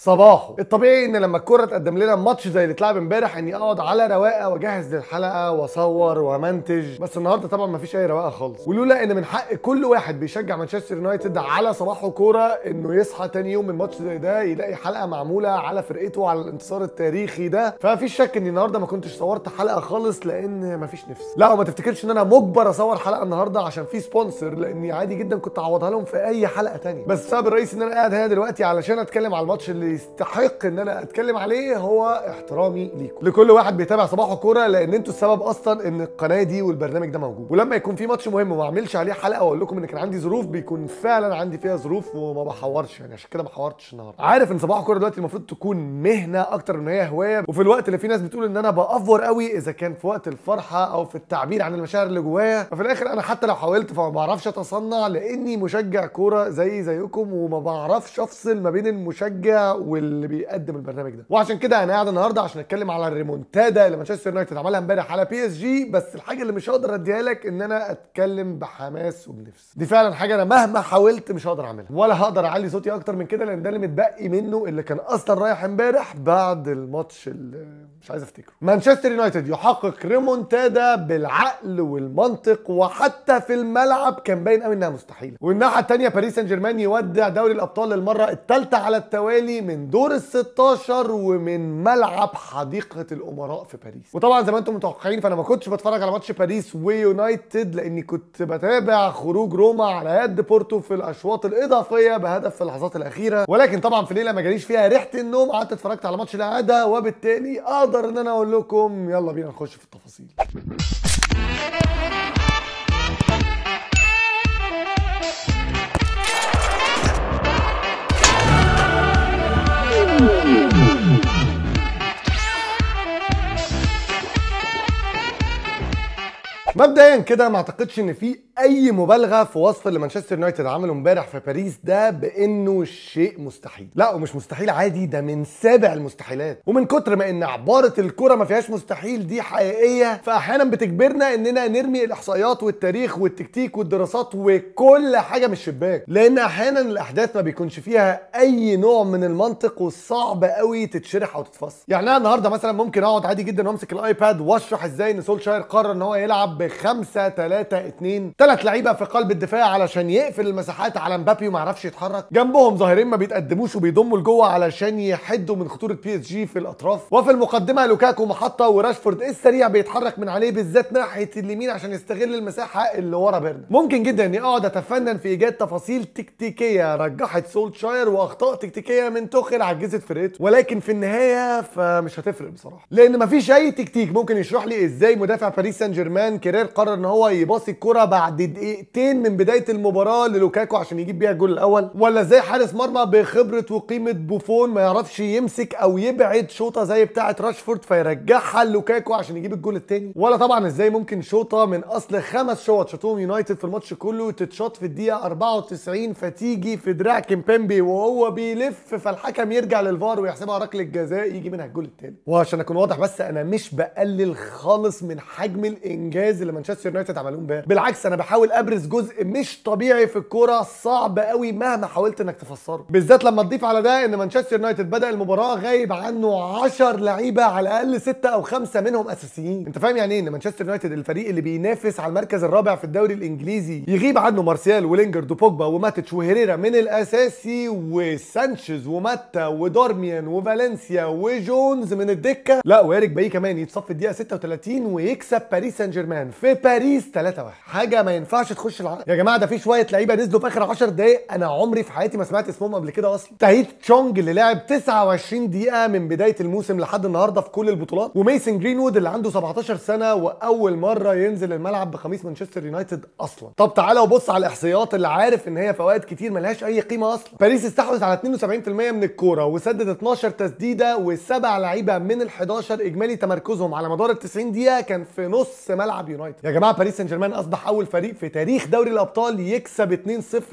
صباحه الطبيعي ان لما الكره تقدم لنا ماتش زي اللي اتلعب امبارح اني اقعد على رواقه واجهز للحلقه واصور وامنتج بس النهارده طبعا مفيش اي رواقه خالص ولولا ان من حق كل واحد بيشجع مانشستر يونايتد على صباحه كوره انه يصحى تاني يوم من ماتش زي ده يلاقي حلقه معموله على فرقته على الانتصار التاريخي ده فمفيش شك اني النهارده ما كنتش صورت حلقه خالص لان مفيش نفس لا وما تفتكرش ان انا مجبر اصور حلقه النهارده عشان في سبونسر لاني عادي جدا كنت اعوضها لهم في اي حلقه تانية بس السبب الرئيسي ان انا قاعد هنا دلوقتي علشان اتكلم على الماتش اللي اللي يستحق ان انا اتكلم عليه هو احترامي ليكم لكل واحد بيتابع صباح الكوره لان انتوا السبب اصلا ان القناه دي والبرنامج ده موجود ولما يكون في ماتش مهم وما اعملش عليه حلقه واقول لكم ان كان عندي ظروف بيكون فعلا عندي فيها ظروف وما بحورش يعني عشان كده ما حورتش النهارده عارف ان صباح الكوره دلوقتي المفروض تكون مهنه اكتر من هي هوايه وفي الوقت اللي في ناس بتقول ان انا بافور قوي اذا كان في وقت الفرحه او في التعبير عن المشاعر اللي جوايا ففي الاخر انا حتى لو حاولت فما بعرفش اتصنع لاني مشجع كوره زي زيكم وما بعرفش افصل ما بين المشجع واللي بيقدم البرنامج ده وعشان كده انا قاعد النهارده عشان اتكلم على الريمونتادا اللي مانشستر يونايتد عملها امبارح على بي اس جي بس الحاجه اللي مش هقدر اديها لك ان انا اتكلم بحماس وبنفس دي فعلا حاجه انا مهما حاولت مش هقدر اعملها ولا هقدر اعلي صوتي اكتر من كده لان ده اللي متبقي منه اللي كان اصلا رايح امبارح بعد الماتش اللي مش عايز افتكره مانشستر يونايتد يحقق ريمونتادا بالعقل والمنطق وحتى في الملعب كان باين قوي انها مستحيله والناحيه الثانيه باريس سان جيرمان يودع دوري الابطال للمره الثالثه على التوالي من دور ال 16 ومن ملعب حديقه الامراء في باريس وطبعا زي ما انتم متوقعين فانا ما كنتش بتفرج على ماتش باريس ويونايتد لاني كنت بتابع خروج روما على يد بورتو في الاشواط الاضافيه بهدف في اللحظات الاخيره ولكن طبعا في ليله ما جاليش فيها ريحه النوم قعدت اتفرجت على ماتش الاعاده وبالتالي اقدر ان انا اقول لكم يلا بينا نخش في التفاصيل مبدئيا كده ما اعتقدش ان في اي مبالغه في وصف اللي مانشستر يونايتد عمله امبارح في باريس ده بانه شيء مستحيل لا ومش مستحيل عادي ده من سابع المستحيلات ومن كتر ما ان عباره الكره ما فيهاش مستحيل دي حقيقيه فاحيانا بتجبرنا اننا نرمي الاحصائيات والتاريخ والتكتيك والدراسات وكل حاجه من الشباك لان احيانا الاحداث ما بيكونش فيها اي نوع من المنطق وصعب قوي تتشرح او تتفسر يعني انا النهارده مثلا ممكن اقعد عادي جدا وامسك الايباد واشرح ازاي ان سولشاير قرر ان هو يلعب 5 3 2 ثلاث لعيبه في قلب الدفاع علشان يقفل المساحات على مبابي وما يعرفش يتحرك جنبهم ظاهرين ما بيتقدموش وبيضموا لجوه علشان يحدوا من خطوره بي اس جي في الاطراف وفي المقدمه لوكاكو محطه وراشفورد السريع بيتحرك من عليه بالذات ناحيه اليمين عشان يستغل المساحه اللي ورا بيرن ممكن جدا اني اقعد اتفنن في ايجاد تفاصيل تكتيكيه رجحت سولتشاير واخطاء تكتيكيه من توخيل عجزت فرقته ولكن في النهايه فمش هتفرق بصراحه لان مفيش اي تكتيك ممكن يشرح لي ازاي مدافع باريس سان جيرمان كريم فيرير قرر ان هو يباصي الكرة بعد دقيقتين من بدايه المباراه للوكاكو عشان يجيب بيها الجول الاول ولا زي حارس مرمى بخبره وقيمه بوفون ما يعرفش يمسك او يبعد شوطه زي بتاعه راشفورد فيرجعها لوكاكو عشان يجيب الجول الثاني ولا طبعا ازاي ممكن شوطه من اصل خمس شوط شاطهم يونايتد في الماتش كله تتشاط في الدقيقه 94 فتيجي في دراع كيمبيمبي وهو بيلف فالحكم يرجع للفار ويحسبها ركله جزاء يجي منها الجول الثاني وعشان اكون واضح بس انا مش بقلل خالص من حجم الانجاز اللي مانشستر يونايتد عملوه امبارح بالعكس انا بحاول ابرز جزء مش طبيعي في الكوره صعب قوي مهما حاولت انك تفسره بالذات لما تضيف على ده ان مانشستر يونايتد بدا المباراه غايب عنه 10 لعيبه على الاقل 6 او 5 منهم اساسيين انت فاهم يعني ايه ان مانشستر يونايتد الفريق اللي بينافس على المركز الرابع في الدوري الانجليزي يغيب عنه مارسيال ولينجرد وبوجبا وماتش وهيريرا من الاساسي وسانشيز وماتا ودارميان وفالنسيا وجونز من الدكه لا واريك باي كمان يتصفي الدقيقه 36 ويكسب باريس سان جيرمان في باريس 3-1 حاجه ما ينفعش تخش العقل يا جماعه ده في شويه لعيبه نزلوا في اخر 10 دقائق انا عمري في حياتي ما سمعت اسمهم قبل كده اصلا تاهيت تشونج اللي لعب 29 دقيقه من بدايه الموسم لحد النهارده في كل البطولات وميسن جرينوود اللي عنده 17 سنه واول مره ينزل الملعب بخميس مانشستر يونايتد اصلا طب تعالى وبص على الاحصائيات اللي عارف ان هي فوائد كتير ملهاش اي قيمه اصلا باريس استحوذ على 72% من الكوره وسدد 12 تسديده وسبع لعيبه من ال11 اجمالي تمركزهم على مدار ال 90 دقيقه كان في نص ملعب يونايتد يونايتد يا جماعه باريس سان جيرمان اصبح اول فريق في تاريخ دوري الابطال يكسب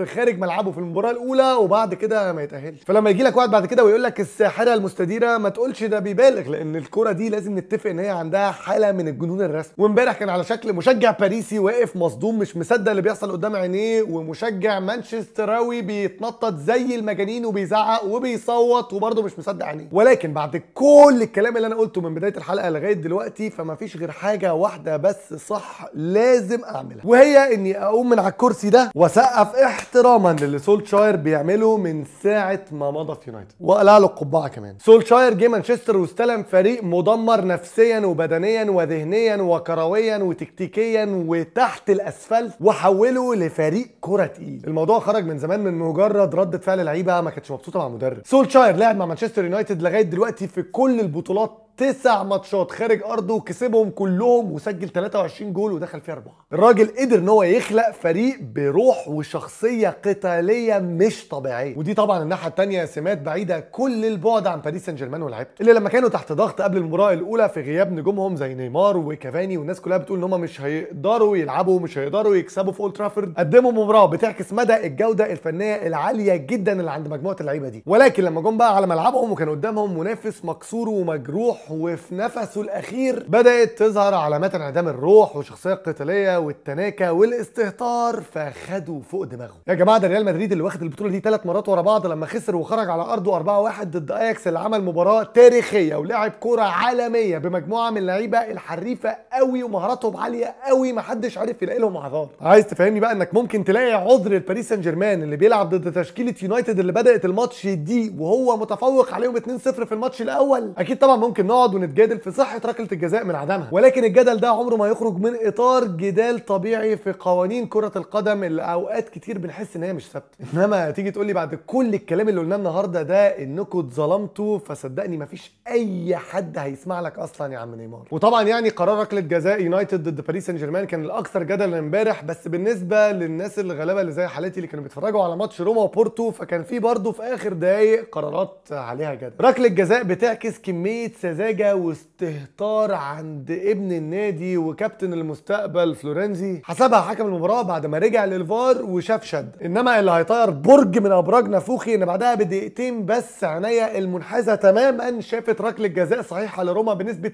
2-0 خارج ملعبه في المباراه الاولى وبعد كده ما يتاهلش فلما يجي لك واحد بعد كده ويقول لك الساحره المستديره ما تقولش ده بيبالغ لان الكره دي لازم نتفق ان هي عندها حاله من الجنون الرسمي وامبارح كان على شكل مشجع باريسي واقف مصدوم مش مصدق اللي بيحصل قدام عينيه ومشجع مانشستراوي بيتنطط زي المجانين وبيزعق وبيصوت وبرضه مش مصدق عينيه ولكن بعد كل الكلام اللي انا قلته من بدايه الحلقه لغايه دلوقتي فما فيش غير حاجه واحده بس صح صح لازم اعملها وهي اني اقوم من على الكرسي ده واسقف احتراما للي سولشاير بيعمله من ساعه ما مضى في يونايتد واقلع له القبعه كمان سولشاير جه مانشستر واستلم فريق مدمر نفسيا وبدنيا وذهنيا وكرويا وتكتيكيا وتحت الاسفل وحوله لفريق كره تقيل الموضوع خرج من زمان من مجرد رده فعل لعيبه ما كانتش مبسوطه مع مدرب سولشاير لعب مع مانشستر يونايتد لغايه دلوقتي في كل البطولات تسع ماتشات خارج ارضه وكسبهم كلهم وسجل 23 جول ودخل فيها اربعه الراجل قدر ان هو يخلق فريق بروح وشخصيه قتاليه مش طبيعيه ودي طبعا الناحيه الثانيه سمات بعيده كل البعد عن باريس سان جيرمان ولاعيبته اللي لما كانوا تحت ضغط قبل المباراه الاولى في غياب نجومهم زي نيمار وكافاني والناس كلها بتقول ان هم مش هيقدروا يلعبوا ومش هيقدروا يكسبوا في اولد ترافورد قدموا مباراه بتعكس مدى الجوده الفنيه العاليه جدا اللي عند مجموعه اللعيبه دي ولكن لما جم بقى على ملعبهم وكان قدامهم منافس مكسور ومجروح الروح وفي نفسه الاخير بدات تظهر علامات انعدام الروح والشخصيه القتاليه والتناكه والاستهتار فخدوا فوق دماغه يا جماعه ده ريال مدريد اللي واخد البطوله دي ثلاث مرات ورا بعض لما خسر وخرج على ارضه 4-1 ضد اياكس اللي عمل مباراه تاريخيه ولعب كوره عالميه بمجموعه من اللعيبه الحريفه قوي ومهاراتهم عاليه قوي محدش عارف يلاقي لهم اعذار عايز تفهمني بقى انك ممكن تلاقي عذر لباريس سان جيرمان اللي بيلعب ضد تشكيله يونايتد اللي بدات الماتش دي وهو متفوق عليهم 2-0 في الماتش الاول اكيد طبعا ممكن ونقعد ونتجادل في صحه ركله الجزاء من عدمها ولكن الجدل ده عمره ما يخرج من اطار جدال طبيعي في قوانين كره القدم اللي اوقات كتير بنحس ان هي مش ثابته انما تيجي تقول لي بعد كل الكلام اللي قلناه النهارده ده انكم اتظلمتوا فصدقني مفيش اي حد هيسمع لك اصلا يا عم نيمار وطبعا يعني قرار ركله جزاء يونايتد ضد باريس سان جيرمان كان الاكثر جدلا امبارح بس بالنسبه للناس الغلابه اللي زي حالتي اللي كانوا بيتفرجوا على ماتش روما وبورتو فكان في برضه في اخر دقايق قرارات عليها جدل ركله جزاء بتعكس كميه سذاجه سذاجه واستهتار عند ابن النادي وكابتن المستقبل فلورنزي حسبها حكم المباراه بعد ما رجع للفار وشاف شد انما اللي هيطير برج من ابراج نافوخي ان بعدها بدقيقتين بس عينيا المنحازه تماما شافت ركله جزاء صحيحه لروما بنسبه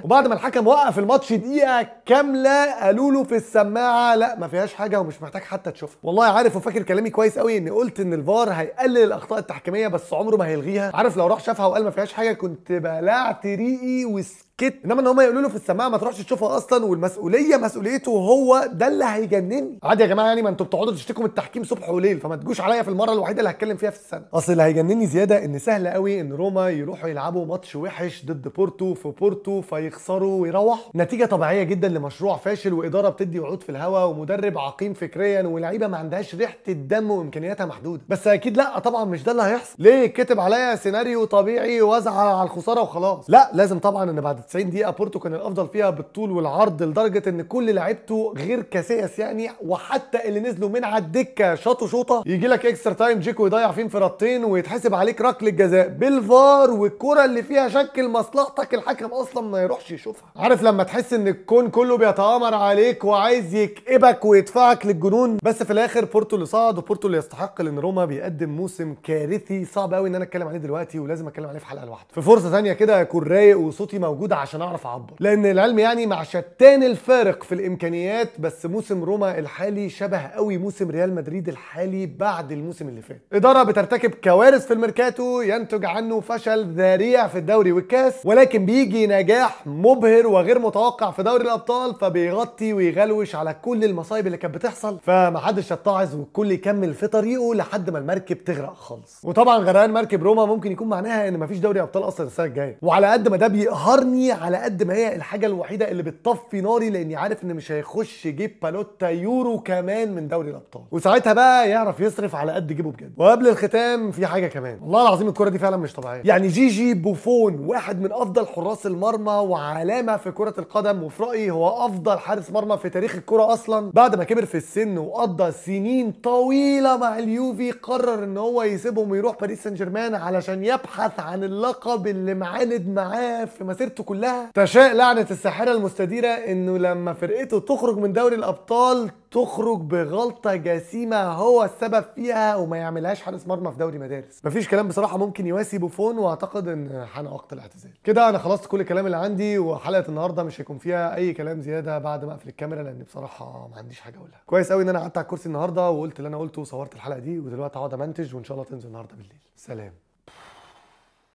100% وبعد ما الحكم وقف الماتش دقيقه كامله قالوا له في السماعه لا ما فيهاش حاجه ومش محتاج حتى تشوفها والله عارف وفاكر كلامي كويس قوي اني قلت ان الفار هيقلل الاخطاء التحكيميه بس عمره ما هيلغيها عارف لو راح شافها وقال ما فيهاش حاجه كنت بقى ولعت ريقي وسكت كت انما ان هم يقولوا له في السماعه ما تروحش تشوفها اصلا والمسؤوليه مسؤوليته هو ده اللي هيجنني عادي يا جماعه يعني ما انتوا بتقعدوا تشتكوا من التحكيم صبح وليل فما تجوش عليا في المره الوحيده اللي هتكلم فيها في السنه اصل اللي هيجنني زياده ان سهل قوي ان روما يروحوا يلعبوا ماتش وحش ضد بورتو في بورتو فيخسروا ويروح نتيجه طبيعيه جدا لمشروع فاشل واداره بتدي وعود في الهواء ومدرب عقيم فكريا ولاعيبه ما عندهاش ريحه الدم وامكانياتها محدوده بس اكيد لا طبعا مش ده اللي هيحصل ليه كتب عليا سيناريو طبيعي وازعل على الخساره وخلاص لا لازم طبعا ان بعد 90 دقيقه بورتو كان الافضل فيها بالطول والعرض لدرجه ان كل لعيبته غير كاسياس يعني وحتى اللي نزلوا من على الدكه شاطوا شوطه يجي لك اكسترا تايم جيكو يضيع فين في رطين ويتحسب عليك ركله جزاء بالفار والكره اللي فيها شكل مصلحتك الحكم اصلا ما يروحش يشوفها عارف لما تحس ان الكون كله بيتآمر عليك وعايز يكئبك ويدفعك للجنون بس في الاخر بورتو اللي صعد وبورتو اللي يستحق لان روما بيقدم موسم كارثي صعب قوي ان انا اتكلم عليه دلوقتي ولازم اتكلم عليه في حلقه لوحده في فرصه ثانيه كده يكون رايق وصوتي موجود ده عشان اعرف اعبر لان العلم يعني مع شتان الفارق في الامكانيات بس موسم روما الحالي شبه قوي موسم ريال مدريد الحالي بعد الموسم اللي فات اداره بترتكب كوارث في الميركاتو ينتج عنه فشل ذريع في الدوري والكاس ولكن بيجي نجاح مبهر وغير متوقع في دوري الابطال فبيغطي ويغلوش على كل المصايب اللي كانت بتحصل فمحدش يتعظ والكل يكمل في طريقه لحد ما المركب تغرق خالص وطبعا غرقان مركب روما ممكن يكون معناها ان مفيش دوري ابطال اصلا السنه الجايه وعلى قد ما ده بيقهرني على قد ما هي الحاجه الوحيده اللي بتطفي ناري لاني عارف ان مش هيخش جيب بالوتا يورو كمان من دوري الابطال وساعتها بقى يعرف يصرف على قد جيبه بجد وقبل الختام في حاجه كمان والله العظيم الكره دي فعلا مش طبيعيه يعني جيجي جي بوفون واحد من افضل حراس المرمى وعلامه في كره القدم وفي رايي هو افضل حارس مرمى في تاريخ الكره اصلا بعد ما كبر في السن وقضى سنين طويله مع اليوفي قرر ان هو يسيبهم ويروح باريس سان جيرمان علشان يبحث عن اللقب اللي معاند معاه في مسيرته كلها كلها تشاء لعنه الساحره المستديره انه لما فرقته تخرج من دوري الابطال تخرج بغلطه جسيمه هو السبب فيها وما يعملهاش حارس مرمى في دوري مدارس مفيش كلام بصراحه ممكن يواسي بوفون واعتقد ان حان وقت الاعتزال كده انا خلصت كل الكلام اللي عندي وحلقه النهارده مش هيكون فيها اي كلام زياده بعد ما اقفل الكاميرا لان بصراحه ما عنديش حاجه اقولها كويس قوي ان انا قعدت على الكرسي النهارده وقلت اللي انا قلته وصورت الحلقه دي ودلوقتي هقعد امنتج وان شاء الله تنزل النهارده بالليل سلام